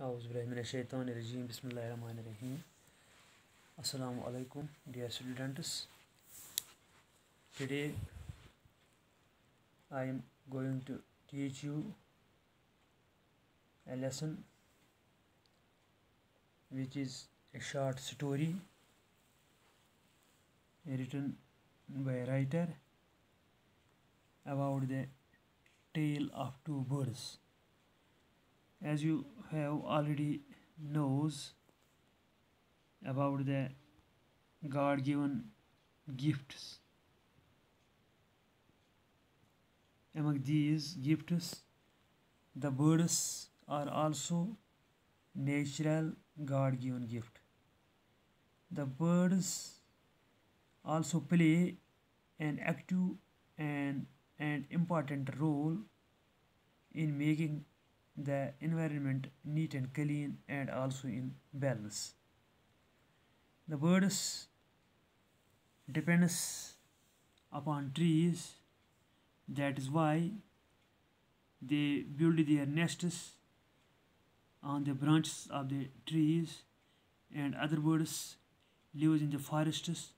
Auzubillahimineşşeytanirracim Assalamu alaikum dear students Today I am going to teach you a lesson which is a short story written by a writer about the tale of two birds as you have already knows about the god given gifts among these gifts the birds are also natural god given gift the birds also play an active and an important role in making the environment neat and clean and also in balance. The bird's depends upon trees that is why they build their nests on the branches of the trees and other birds lives in the forests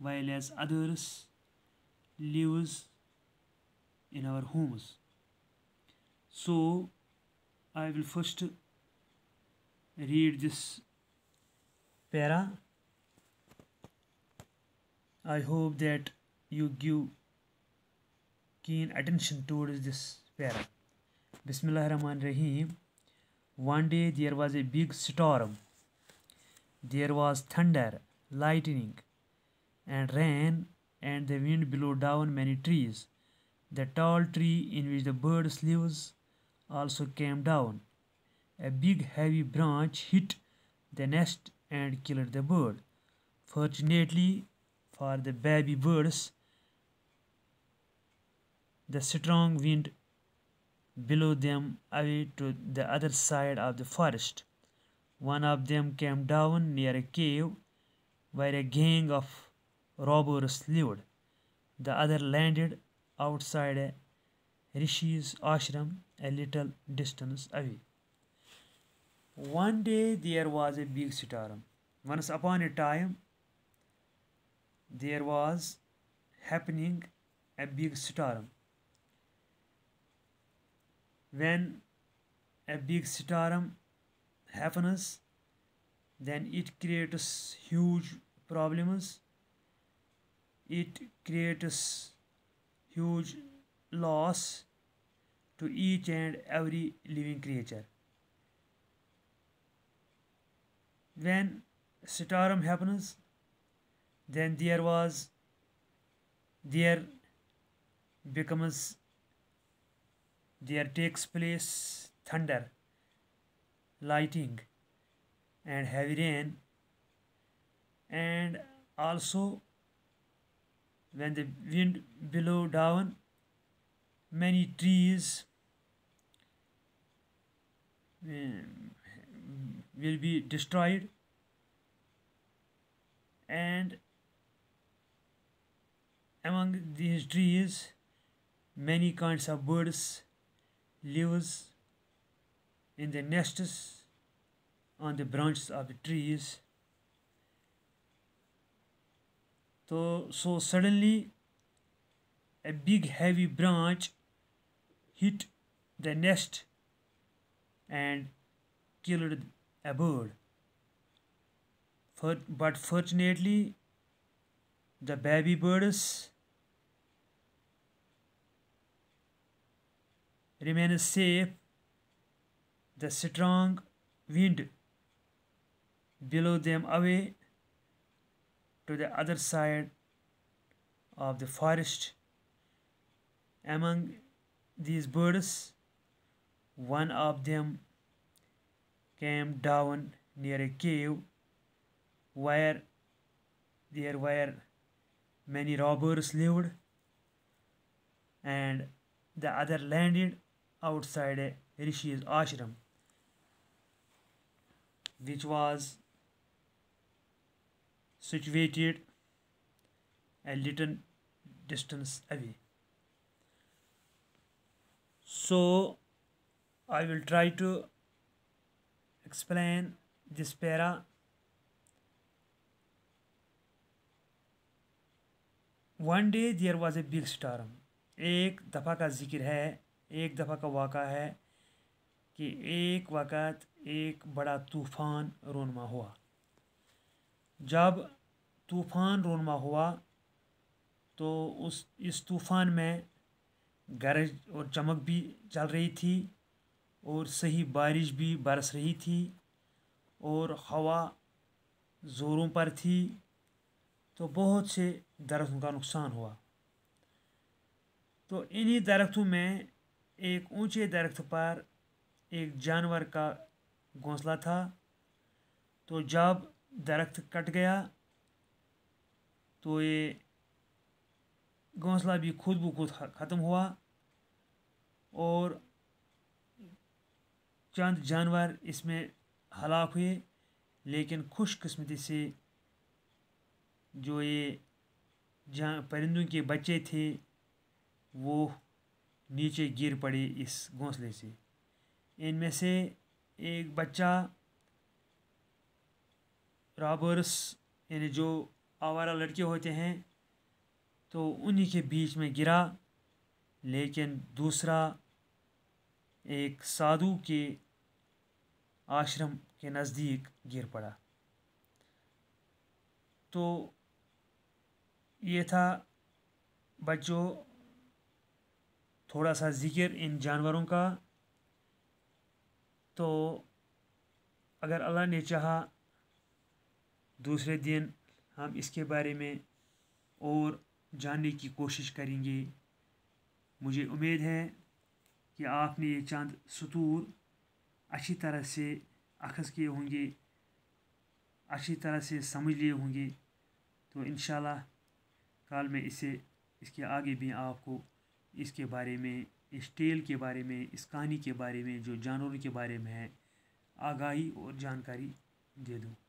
while as others lives in our homes so I will first read this para. I hope that you give keen attention towards this para. Bismillah Rahman Rahim. One day there was a big storm. There was thunder, lightning, and rain, and the wind blew down many trees. The tall tree in which the birds lives also came down. A big heavy branch hit the nest and killed the bird. Fortunately for the baby birds, the strong wind blew them away to the other side of the forest. One of them came down near a cave where a gang of robbers lived. The other landed outside a Rishi's ashram a little distance away. One day there was a big storm. Once upon a time, there was happening a big storm. When a big storm happens, then it creates huge problems. It creates huge loss to each and every living creature. When storm happens, then there was, there becomes, there takes place thunder, lightning, and heavy rain, and also when the wind blow down many trees um, will be destroyed and among these trees many kinds of birds lives in the nests on the branches of the trees so so suddenly a big heavy branch hit the nest and killed a bird. For, but fortunately, the baby birds remain safe. The strong wind blew them away to the other side of the forest among these birds one of them came down near a cave where there were many robbers lived and the other landed outside a rishi's ashram which was situated a little distance away so I will try to explain this para one day there was a big storm एक दफ़ा का जिक्र है एक दफ़ा का वाक़ा है कि एक वक़्त एक बड़ा तूफ़ान रोनमा हुआ जब तूफ़ान रोनमा हुआ तो उस इस तूफ़ान में गरज और चमक भी चल रही थी और सही बारिश भी बरस रही थी और हवा ज़ोरों पर थी तो बहुत से दरख्तों का नुकसान हुआ तो इन्हीं दरख्तों में एक ऊंचे दरख्त पर एक जानवर का घोंसला था तो जब दरख्त कट गया तो ये घोंसला भी खुद ब खुद ख़त्म हुआ और चंद जानवर इसमें हलाक हुए लेकिन खुशकस्मती से जो ये जहाँ परिंदों के बच्चे थे वो नीचे गिर पड़े इस घोंसले से इनमें से एक बच्चा रॉबर्स यानी जो आवारा लड़के होते हैं तो उन्हीं के बीच में गिरा लेकिन दूसरा एक साधु के आश्रम के नज़दीक गिर पड़ा तो ये था बच्चों थोड़ा सा ज़िक्र इन जानवरों का तो अगर अल्लाह ने चाहा दूसरे दिन हम इसके बारे में और जानने की कोशिश करेंगे मुझे उम्मीद है कि आपने ये चंद सतूर अच्छी तरह से अखज़ किए होंगे अच्छी तरह से समझ लिए होंगे तो इन कल मैं इसे इसके आगे भी आपको इसके बारे में इस टेल के बारे में इस कहानी के बारे में जो जानवरों के बारे में है आगाही और जानकारी दे दूँ